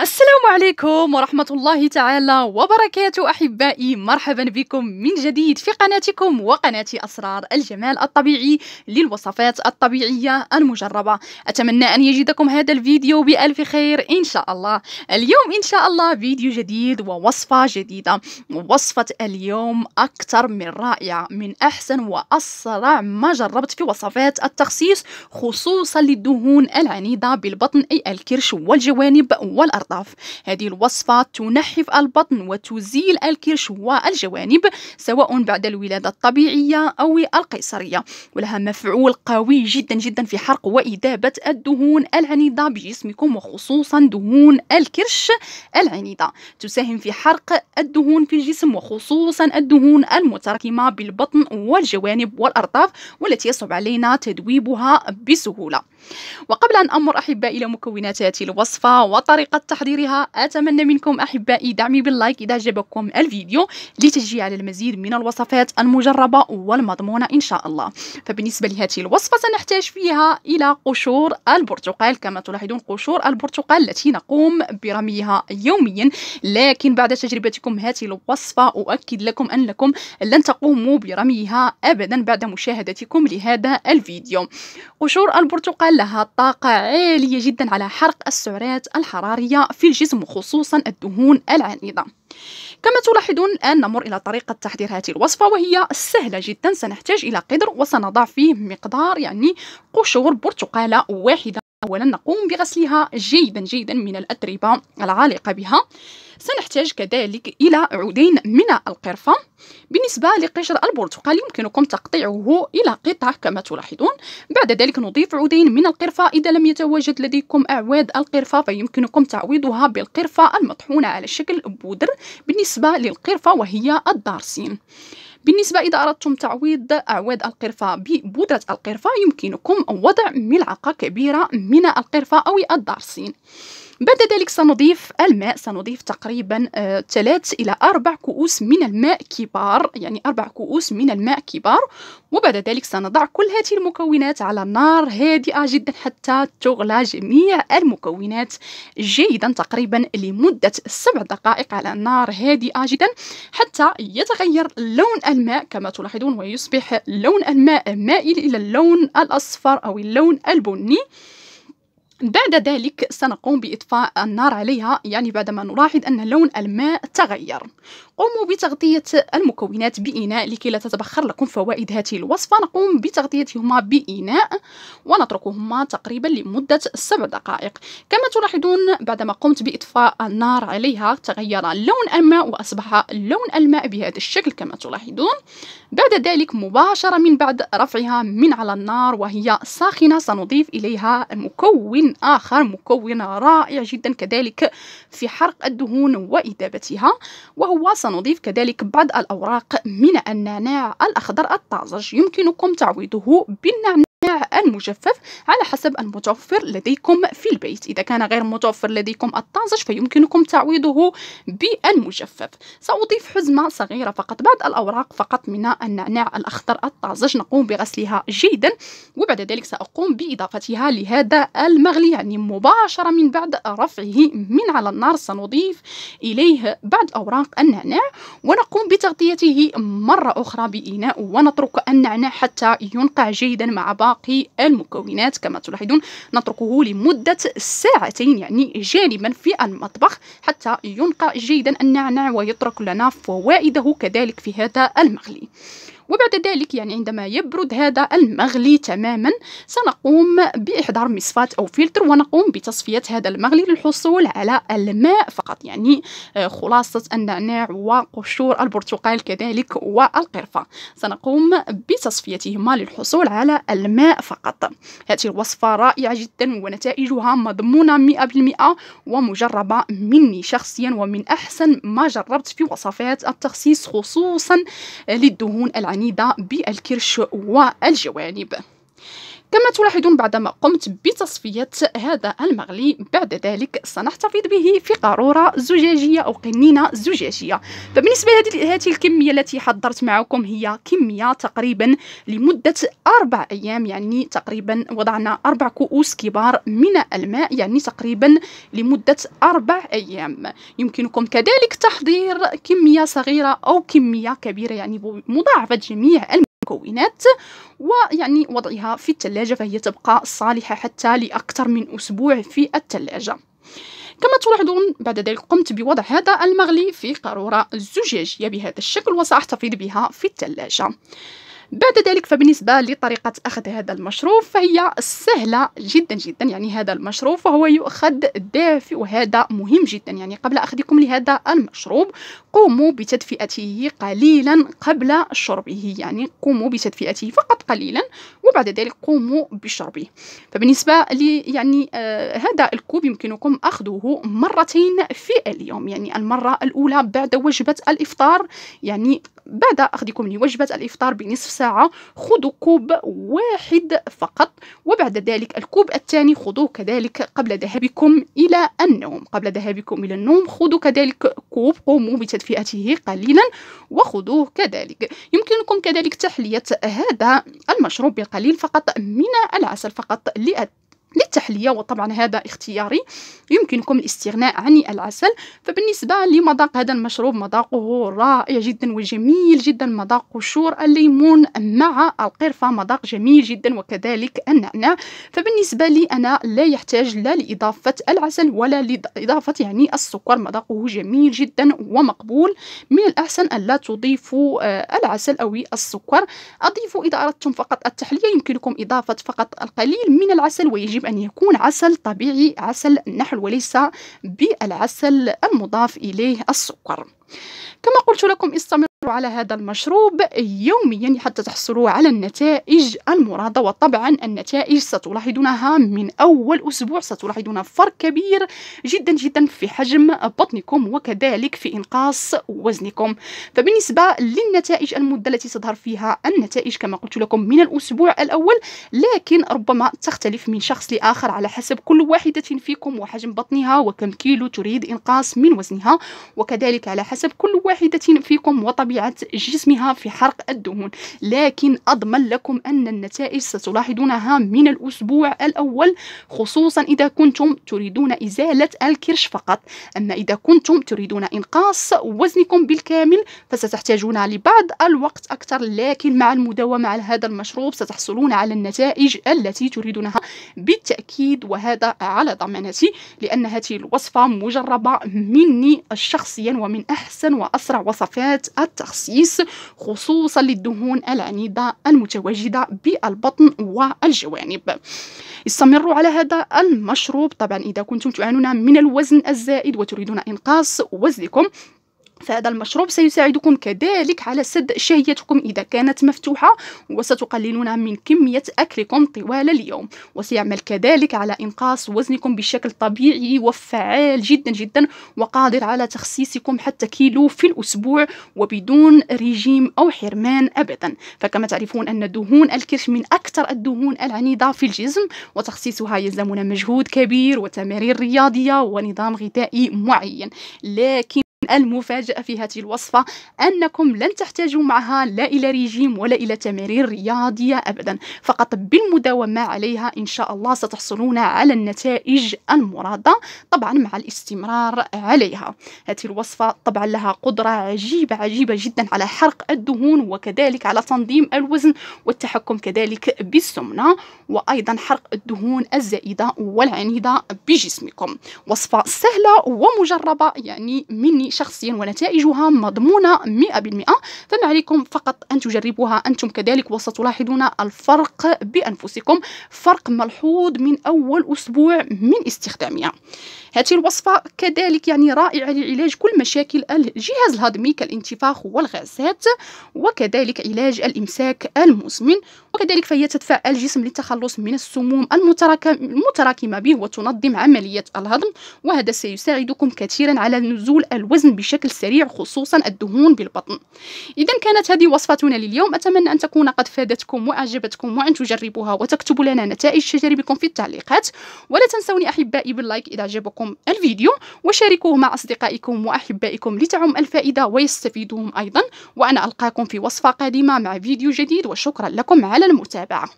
السلام عليكم ورحمة الله تعالى وبركاته أحبائي مرحبا بكم من جديد في قناتكم وقناة أسرار الجمال الطبيعي للوصفات الطبيعية المجربة أتمنى أن يجدكم هذا الفيديو بألف خير إن شاء الله اليوم إن شاء الله فيديو جديد ووصفة جديدة وصفة اليوم أكثر من رائعة من أحسن وأسرع ما جربت في وصفات التخصيص خصوصا للدهون العنيدة بالبطن أي الكرش والجوانب والأرض الأرطف هذه الوصفة تنحف البطن وتزيل الكرش والجوانب سواء بعد الولادة الطبيعية أو القيصرية ولها مفعول قوي جدا جدا في حرق وإذابة الدهون العنيدة بجسمكم وخصوصا دهون الكرش العنيدة تساهم في حرق الدهون في الجسم وخصوصا الدهون المتراكمة بالبطن والجوانب والأرطاف والتي يصعب علينا تذويبها بسهولة وقبل أن أمر أحبائي إلى مكونات هذه الوصفة وطريقة تحضيرها أتمنى منكم أحبائي دعمي باللايك إذا عجبكم الفيديو لتشجيع على المزيد من الوصفات المجربة والمضمونة إن شاء الله فبالنسبة لهذه الوصفة سنحتاج فيها إلى قشور البرتقال كما تلاحظون قشور البرتقال التي نقوم برميها يوميا لكن بعد تجربتكم هذه الوصفة أؤكد لكم أنكم لن تقوموا برميها أبدا بعد مشاهدتكم لهذا الفيديو قشور البرتقال لها طاقة عالية جدا على حرق السعرات الحرارية في الجسم وخصوصا الدهون العنيدة كما تلاحظون الآن نمر إلى طريقة تحضير هذه الوصفة وهي سهلة جدا سنحتاج إلى قدر وسنضع فيه مقدار يعني قشور برتقالة واحدة أولا نقوم بغسلها جيدا جيدا من الأتربة العالقة بها سنحتاج كذلك إلى عودين من القرفة بالنسبة لقشر البرتقال يمكنكم تقطيعه إلى قطع كما تلاحظون بعد ذلك نضيف عودين من القرفة إذا لم يتواجد لديكم أعواد القرفة فيمكنكم تعويضها بالقرفة المطحونة على شكل بودر بالنسبة للقرفة وهي الدارسين بالنسبة إذا أردتم تعويض أعواد القرفة ببودرة القرفة يمكنكم وضع ملعقة كبيرة من القرفة أو الدارسين بعد ذلك سنضيف الماء سنضيف تقريبا آه، ثلاث إلى أربع كؤوس من الماء كبار يعني أربع كؤوس من الماء كبار وبعد ذلك سنضع كل هذه المكونات على نار هادئة جدا حتى تغلى جميع المكونات جيدا تقريبا لمدة سبع دقائق على نار هادئة جدا حتى يتغير لون الماء كما تلاحظون ويصبح لون الماء مائل إلى اللون الأصفر أو اللون البني بعد ذلك سنقوم بإطفاء النار عليها يعني بعدما نلاحظ أن لون الماء تغير قوموا بتغطية المكونات بإناء لكي لا تتبخر لكم فوائد هذه الوصفة نقوم بتغطيتهما بإناء ونتركهما تقريبا لمدة سبع دقائق كما تلاحظون بعدما قمت بإطفاء النار عليها تغير لون الماء وأصبح لون الماء بهذا الشكل كما تلاحظون بعد ذلك مباشرة من بعد رفعها من على النار وهي ساخنة سنضيف إليها مكون مكون آخر مكون رائع جدا كذلك في حرق الدهون وإذابتها وهو سنضيف كذلك بعض الأوراق من النعناع الأخضر الطازج يمكنكم تعويضه بالنعناع المجفف على حسب المتوفر لديكم في البيت إذا كان غير متوفر لديكم الطازج فيمكنكم تعويضه بالمجفف سأضيف حزمة صغيرة فقط بعد الأوراق فقط من النعناع الأخضر الطازج نقوم بغسلها جيدا وبعد ذلك سأقوم بإضافتها لهذا المغلي يعني مباشرة من بعد رفعه من على النار سنضيف إليه بعض أوراق النعناع ونقوم بتغطيته مرة أخرى بإناء ونترك النعناع حتى ينقع جيدا مع باقي المكونات كما تلاحظون نتركه لمدة ساعتين يعني جانبا في المطبخ حتى ينقى جيدا النعناع ويترك لنا فوائده كذلك في هذا المغلي وبعد ذلك يعني عندما يبرد هذا المغلي تماما سنقوم بإحضار مصفاة أو فلتر ونقوم بتصفية هذا المغلي للحصول على الماء فقط يعني آه، خلاصة النعناع وقشور البرتقال كذلك والقرفة سنقوم بتصفيتهما للحصول على الماء فقط هذه الوصفة رائعة جدا ونتائجها مضمونة 100% ومجربة مني شخصيا ومن أحسن ما جربت في وصفات التخسيس خصوصا للدهون العنيفة المعنيدة بالكرش والجوانب كما تلاحظون بعدما قمت بتصفية هذا المغلي بعد ذلك سنحتفظ به في قارورة زجاجية أو قنينة زجاجية فبالنسبة لهذه الكمية التي حضرت معكم هي كمية تقريبا لمدة أربع أيام يعني تقريبا وضعنا أربع كؤوس كبار من الماء يعني تقريبا لمدة أربع أيام يمكنكم كذلك تحضير كمية صغيرة أو كمية كبيرة يعني مضاعفة جميع الم... المكونات ويعني وضعها في الثلاجة فهي تبقى صالحة حتى لأكثر من أسبوع في الثلاجة كما تلاحظون بعد ذلك قمت بوضع هذا المغلي في قارورة زجاجية بهذا الشكل وسأحتفظ بها في الثلاجة بعد ذلك فبالنسبة لطريقة أخذ هذا المشروب فهي سهلة جدا جدا يعني هذا المشروب فهو يؤخذ دافئ وهذا مهم جدا يعني قبل أخذكم لهذا المشروب قوموا بتدفئته قليلا قبل شربه يعني قوموا بتدفئته فقط قليلا وبعد ذلك قوموا بشربه فبالنسبة لي يعني آه هذا الكوب يمكنكم أخذه مرتين في اليوم يعني المرة الأولى بعد وجبة الإفطار يعني بعد أخذكم لوجبة الإفطار بنصف ساعة خذوا كوب واحد فقط وبعد ذلك الكوب الثاني خذوه كذلك قبل ذهابكم إلى النوم قبل ذهابكم إلى النوم خذوا كذلك كوب قوموا بتدفئته قليلا وخذوه كذلك يمكنكم كذلك تحلية هذا المشروب بالقليل فقط من العسل فقط لأت للتحلية وطبعا هذا اختياري يمكنكم الاستغناء عن العسل فبالنسبة لمذاق هذا المشروب مذاقه رائع جدا وجميل جدا مذاق قشور الليمون مع القرفة مذاق جميل جدا وكذلك النعناع فبالنسبة لي أنا لا يحتاج لا لإضافة العسل ولا لإضافة يعني السكر مذاقه جميل جدا ومقبول من الأحسن أن لا تضيفوا آه، العسل أو السكر أضيفوا إذا أردتم فقط التحلية يمكنكم إضافة فقط القليل من العسل ويجب يجب أن يكون عسل طبيعي عسل النحل وليس بالعسل المضاف إليه السكر كما قلت لكم استمر على هذا المشروب يوميا حتى تحصلوا على النتائج المرادة وطبعا النتائج ستلاحظونها من أول أسبوع ستلاحظون فرق كبير جدا جدا في حجم بطنكم وكذلك في إنقاص وزنكم فبالنسبة للنتائج المدة التي تظهر فيها النتائج كما قلت لكم من الأسبوع الأول لكن ربما تختلف من شخص لآخر على حسب كل واحدة فيكم وحجم بطنها وكم كيلو تريد إنقاص من وزنها وكذلك على حسب كل واحدة فيكم وطبيعة طبيعة جسمها في حرق الدهون لكن أضمن لكم أن النتائج ستلاحظونها من الأسبوع الأول خصوصا إذا كنتم تريدون إزالة الكرش فقط أما إذا كنتم تريدون إنقاص وزنكم بالكامل فستحتاجون لبعض الوقت أكثر لكن مع المداومة على هذا المشروب ستحصلون على النتائج التي تريدونها بالتأكيد وهذا على ضمانتي لأن هذه الوصفة مجربة مني شخصيا ومن أحسن وأسرع وصفات التخ التخسيس خصوصا للدهون العنيدة المتواجدة بالبطن والجوانب استمروا على هذا المشروب طبعا إذا كنتم تعانون من الوزن الزائد وتريدون إنقاص وزنكم فهذا المشروب سيساعدكم كذلك على سد شهيتكم إذا كانت مفتوحة وستقللون من كمية أكلكم طوال اليوم وسيعمل كذلك على إنقاص وزنكم بشكل طبيعي وفعال جدا جدا وقادر على تخسيسكم حتى كيلو في الأسبوع وبدون رجيم أو حرمان أبدا فكما تعرفون أن دهون الكرش من أكثر الدهون العنيدة في الجسم وتخسيسها يلزمنا مجهود كبير وتمارين رياضية ونظام غذائي معين لكن المفاجأة في هذه الوصفة أنكم لن تحتاجوا معها لا إلى ريجيم ولا إلى تمارين رياضية أبدا فقط بالمداومة عليها إن شاء الله ستحصلون على النتائج المرادة طبعا مع الاستمرار عليها هذه الوصفة طبعا لها قدرة عجيبة عجيبة جدا على حرق الدهون وكذلك على تنظيم الوزن والتحكم كذلك بالسمنة وأيضا حرق الدهون الزائدة والعنيدة بجسمكم وصفة سهلة ومجربة يعني مني شخصيا ونتائجها مضمونة 100% فما عليكم فقط أن تجربوها أنتم كذلك وستلاحظون الفرق بأنفسكم فرق ملحوظ من أول أسبوع من استخدامها هذه الوصفة كذلك يعني رائعة لعلاج كل مشاكل الجهاز الهضمي كالانتفاخ والغازات وكذلك علاج الإمساك المزمن وكذلك فهي تتفاعل الجسم للتخلص من السموم المتراكمة به وتنظم عملية الهضم وهذا سيساعدكم كثيرا على نزول الوزن بشكل سريع خصوصا الدهون بالبطن إذا كانت هذه وصفتنا لليوم أتمنى أن تكون قد فادتكم وأعجبتكم وأن تجربوها وتكتبوا لنا نتائج تجاربكم في التعليقات ولا تنسوني أحبائي باللايك إذا أعجبكم الفيديو وشاركوه مع أصدقائكم وأحبائكم لتعم الفائدة ويستفيدوهم أيضا وأنا ألقاكم في وصفة قادمة مع فيديو جديد وشكرا لكم على على المتابعة